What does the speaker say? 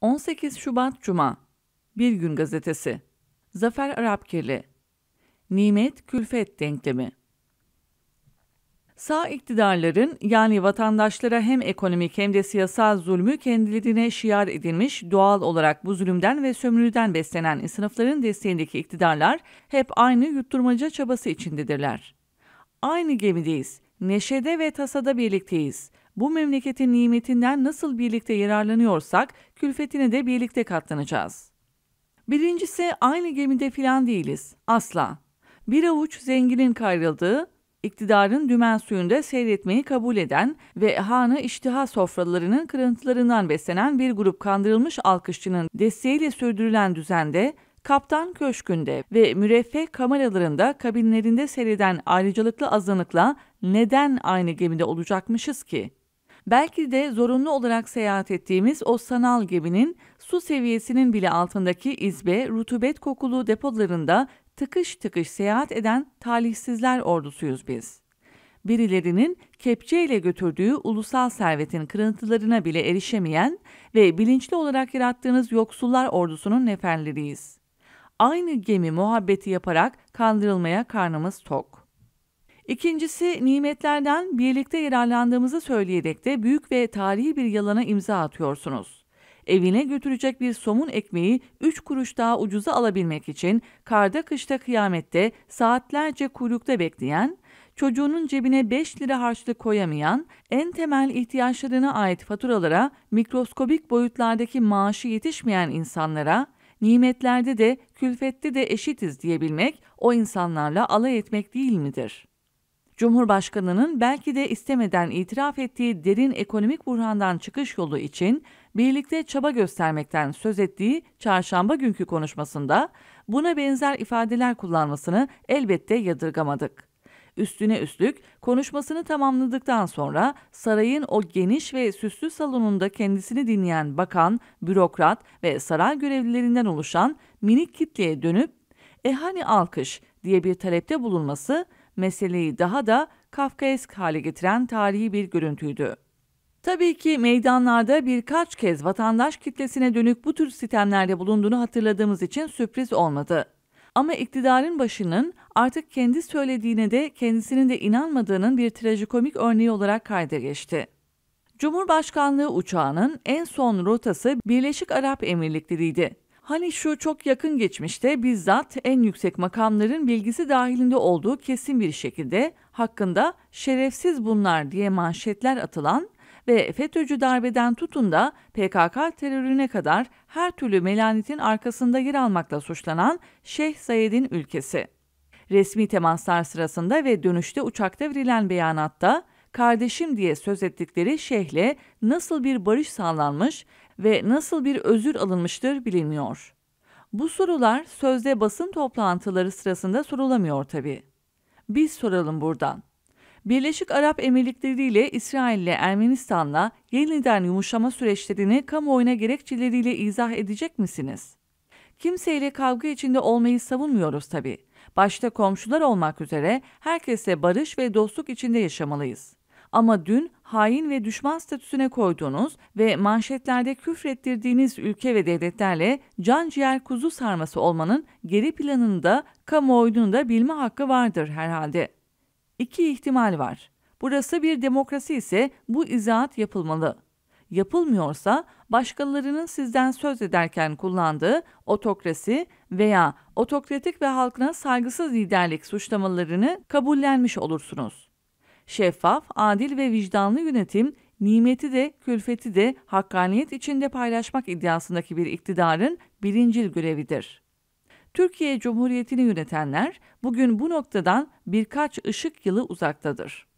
18 Şubat Cuma Bir Gün Gazetesi Zafer Arapkeli Nimet Külfet Denklemi Sağ iktidarların yani vatandaşlara hem ekonomik hem de siyasal zulmü kendilerine şiar edilmiş, doğal olarak bu zulümden ve sömürüden beslenen sınıfların desteğindeki iktidarlar hep aynı yutturmaca çabası içindedirler. Aynı gemideyiz, neşede ve tasada birlikteyiz bu memleketin nimetinden nasıl birlikte yararlanıyorsak külfetine de birlikte katlanacağız. Birincisi aynı gemide filan değiliz, asla. Bir avuç zenginin kayrıldığı, iktidarın dümen suyunda seyretmeyi kabul eden ve hanı iştiha sofralarının kırıntılarından beslenen bir grup kandırılmış alkışçının desteğiyle sürdürülen düzende Kaptan Köşkü'nde ve müreffeh kameralarında kabinlerinde seyreden ayrıcalıklı azınlıkla neden aynı gemide olacakmışız ki? belki de zorunlu olarak seyahat ettiğimiz o sanal geminin su seviyesinin bile altındaki izbe, rutubet kokulu depolarında tıkış tıkış seyahat eden talihsizler ordusuyuz biz. Birilerinin kepçeyle götürdüğü ulusal servetin kırıntılarına bile erişemeyen ve bilinçli olarak yarattığınız yoksullar ordusunun neferleriyiz. Aynı gemi muhabbeti yaparak kandırılmaya karnımız tok. İkincisi nimetlerden birlikte yararlandığımızı söyleyerek de büyük ve tarihi bir yalana imza atıyorsunuz. Evine götürecek bir somun ekmeği 3 kuruş daha ucuza alabilmek için karda kışta kıyamette saatlerce kuyrukta bekleyen, çocuğunun cebine 5 lira harçlık koyamayan, en temel ihtiyaçlarına ait faturalara mikroskobik boyutlardaki maaşı yetişmeyen insanlara, nimetlerde de külfette de eşitiz diyebilmek o insanlarla alay etmek değil midir?'' Cumhurbaşkanının belki de istemeden itiraf ettiği derin ekonomik buhrandan çıkış yolu için birlikte çaba göstermekten söz ettiği çarşamba günkü konuşmasında buna benzer ifadeler kullanmasını elbette yadırgamadık. Üstüne üstlük konuşmasını tamamladıktan sonra sarayın o geniş ve süslü salonunda kendisini dinleyen bakan, bürokrat ve saray görevlilerinden oluşan minik kitleye dönüp "E hani alkış?" diye bir talepte bulunması meseleyi daha da Kafkaesk hale getiren tarihi bir görüntüydü. Tabii ki meydanlarda birkaç kez vatandaş kitlesine dönük bu tür sistemlerde bulunduğunu hatırladığımız için sürpriz olmadı. Ama iktidarın başının artık kendi söylediğine de kendisinin de inanmadığının bir trajikomik örneği olarak kayda geçti. Cumhurbaşkanlığı uçağının en son rotası Birleşik Arap Emirlikleri'ydi. Hani şu çok yakın geçmişte bizzat en yüksek makamların bilgisi dahilinde olduğu kesin bir şekilde hakkında şerefsiz bunlar diye manşetler atılan ve FETÖ'cü darbeden tutun da PKK terörüne kadar her türlü melanetin arkasında yer almakla suçlanan Şeyh Sayed'in ülkesi. Resmi temaslar sırasında ve dönüşte uçakta verilen beyanatta kardeşim diye söz ettikleri şeyhle nasıl bir barış sağlanmış ve nasıl bir özür alınmıştır bilinmiyor. Bu sorular sözde basın toplantıları sırasında sorulamıyor tabi. Biz soralım buradan. Birleşik Arap Emirlikleri ile İsrail ile Ermenistan'la yeniden yumuşama süreçlerini kamuoyuna gerekçeleriyle izah edecek misiniz? Kimseyle kavga içinde olmayı savunmuyoruz tabi. Başta komşular olmak üzere herkese barış ve dostluk içinde yaşamalıyız. Ama dün hain ve düşman statüsüne koyduğunuz ve manşetlerde küfrettirdiğiniz ülke ve devletlerle can ciğer kuzu sarması olmanın geri planında kamuoyunun da bilme hakkı vardır herhalde. İki ihtimal var. Burası bir demokrasi ise bu izahat yapılmalı. Yapılmıyorsa başkalarının sizden söz ederken kullandığı otokrasi veya otokratik ve halkına saygısız liderlik suçlamalarını kabullenmiş olursunuz. Şeffaf, adil ve vicdanlı yönetim nimeti de külfeti de hakkaniyet içinde paylaşmak iddiasındaki bir iktidarın birincil görevidir. Türkiye Cumhuriyeti'ni yönetenler bugün bu noktadan birkaç ışık yılı uzaktadır.